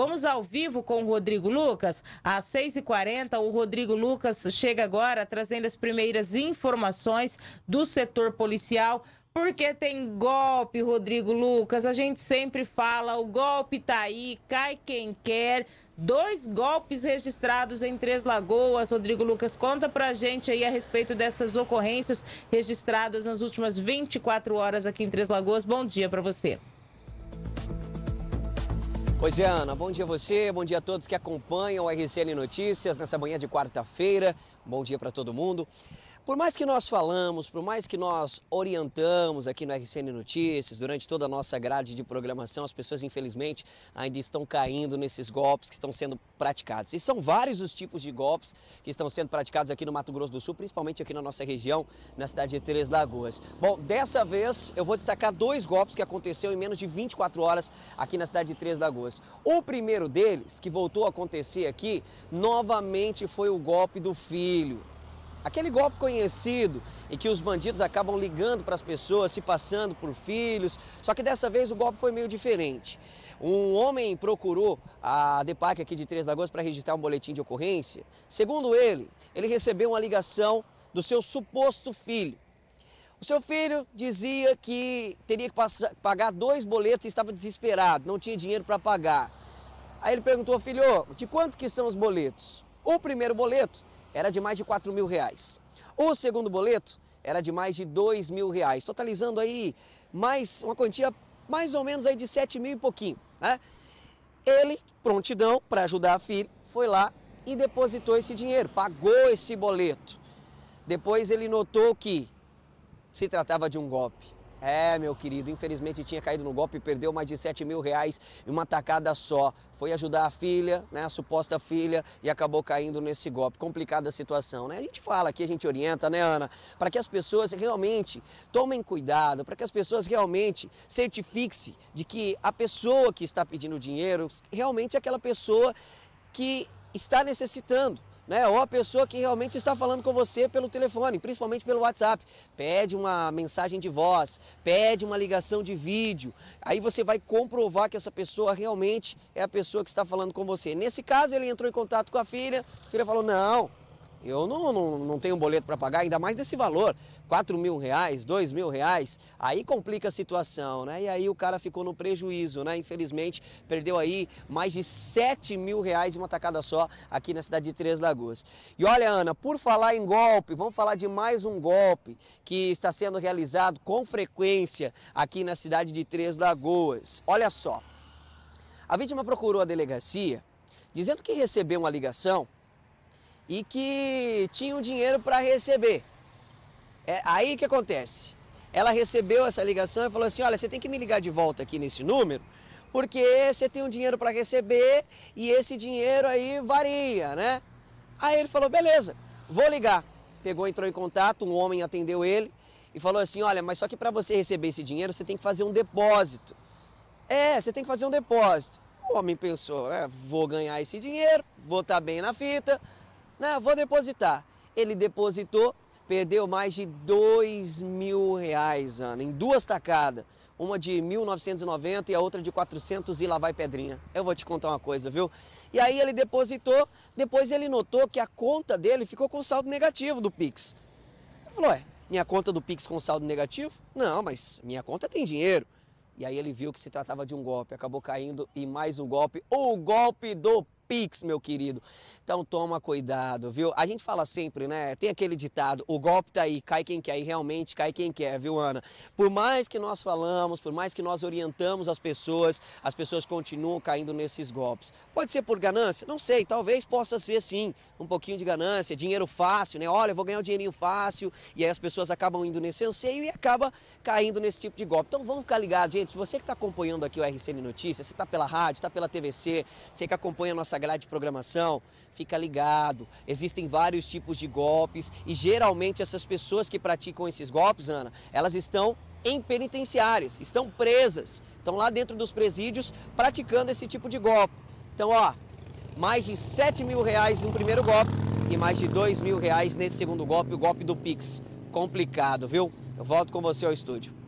Vamos ao vivo com o Rodrigo Lucas. Às 6h40, o Rodrigo Lucas chega agora trazendo as primeiras informações do setor policial. Porque tem golpe, Rodrigo Lucas. A gente sempre fala, o golpe tá aí, cai quem quer. Dois golpes registrados em Três Lagoas. Rodrigo Lucas, conta pra gente aí a respeito dessas ocorrências registradas nas últimas 24 horas aqui em Três Lagoas. Bom dia para você. Pois é, Ana, bom dia a você, bom dia a todos que acompanham o RCN Notícias nessa manhã de quarta-feira. Bom dia para todo mundo. Por mais que nós falamos, por mais que nós orientamos aqui no RCN Notícias, durante toda a nossa grade de programação, as pessoas infelizmente ainda estão caindo nesses golpes que estão sendo praticados. E são vários os tipos de golpes que estão sendo praticados aqui no Mato Grosso do Sul, principalmente aqui na nossa região, na cidade de Três Lagoas. Bom, dessa vez eu vou destacar dois golpes que aconteceu em menos de 24 horas aqui na cidade de Três Lagoas. O primeiro deles, que voltou a acontecer aqui, novamente foi o golpe do filho. Aquele golpe conhecido em que os bandidos acabam ligando para as pessoas, se passando por filhos, só que dessa vez o golpe foi meio diferente. Um homem procurou a DEPAC aqui de Três Lagoas para registrar um boletim de ocorrência. Segundo ele, ele recebeu uma ligação do seu suposto filho. O seu filho dizia que teria que passar, pagar dois boletos e estava desesperado, não tinha dinheiro para pagar. Aí ele perguntou, ao filho, de quanto que são os boletos? O primeiro boleto era de mais de 4 mil reais. O segundo boleto era de mais de 2 mil reais, totalizando aí mais uma quantia mais ou menos aí de 7 mil e pouquinho. Né? Ele, prontidão para ajudar a filha, foi lá e depositou esse dinheiro, pagou esse boleto. Depois ele notou que se tratava de um golpe. É, meu querido, infelizmente tinha caído no golpe e perdeu mais de 7 mil reais em uma tacada só. Foi ajudar a filha, né, a suposta filha, e acabou caindo nesse golpe. Complicada a situação, né? A gente fala aqui, a gente orienta, né, Ana? Para que as pessoas realmente tomem cuidado, para que as pessoas realmente certifiquem-se de que a pessoa que está pedindo dinheiro realmente é aquela pessoa que está necessitando né? Ou a pessoa que realmente está falando com você pelo telefone, principalmente pelo WhatsApp. Pede uma mensagem de voz, pede uma ligação de vídeo. Aí você vai comprovar que essa pessoa realmente é a pessoa que está falando com você. Nesse caso, ele entrou em contato com a filha, a filha falou: "Não, eu não, não, não tenho boleto para pagar, ainda mais desse valor, 4 mil reais, 2 mil reais, aí complica a situação, né? E aí o cara ficou no prejuízo, né? Infelizmente, perdeu aí mais de 7 mil reais em uma tacada só aqui na cidade de Três Lagoas. E olha, Ana, por falar em golpe, vamos falar de mais um golpe que está sendo realizado com frequência aqui na cidade de Três Lagoas. Olha só, a vítima procurou a delegacia dizendo que recebeu uma ligação e que tinham dinheiro para receber. É aí que acontece. Ela recebeu essa ligação e falou assim: Olha, você tem que me ligar de volta aqui nesse número, porque você tem um dinheiro para receber e esse dinheiro aí varia, né? Aí ele falou: Beleza, vou ligar. Pegou, entrou em contato, um homem atendeu ele e falou assim: Olha, mas só que para você receber esse dinheiro você tem que fazer um depósito. É, você tem que fazer um depósito. O homem pensou: é, Vou ganhar esse dinheiro, vou estar tá bem na fita não, vou depositar. Ele depositou, perdeu mais de dois mil reais, Ana, em duas tacadas. Uma de 1990 e a outra de 400 e lá vai pedrinha. Eu vou te contar uma coisa, viu? E aí ele depositou, depois ele notou que a conta dele ficou com saldo negativo do Pix. Ele falou, é, minha conta do Pix com saldo negativo? Não, mas minha conta tem dinheiro. E aí ele viu que se tratava de um golpe, acabou caindo e mais um golpe, o golpe do Pix, meu querido. Então toma cuidado, viu? A gente fala sempre, né? Tem aquele ditado, o golpe tá aí, cai quem quer, e realmente cai quem quer, viu, Ana? Por mais que nós falamos, por mais que nós orientamos as pessoas, as pessoas continuam caindo nesses golpes. Pode ser por ganância? Não sei, talvez possa ser sim, um pouquinho de ganância, dinheiro fácil, né? Olha, eu vou ganhar o um dinheirinho fácil, e aí as pessoas acabam indo nesse anseio e acaba caindo nesse tipo de golpe. Então vamos ficar ligados, gente. Você que está acompanhando aqui o RCN Notícias, você está pela rádio, está pela TVC, você que acompanha a nossa grade de programação, fica ligado. Existem vários tipos de golpes e geralmente essas pessoas que praticam esses golpes, Ana, elas estão em penitenciárias, estão presas, estão lá dentro dos presídios praticando esse tipo de golpe. Então, ó, mais de 7 mil reais no primeiro golpe e mais de 2 mil reais nesse segundo golpe, o golpe do Pix. Complicado, viu? Eu volto com você ao estúdio.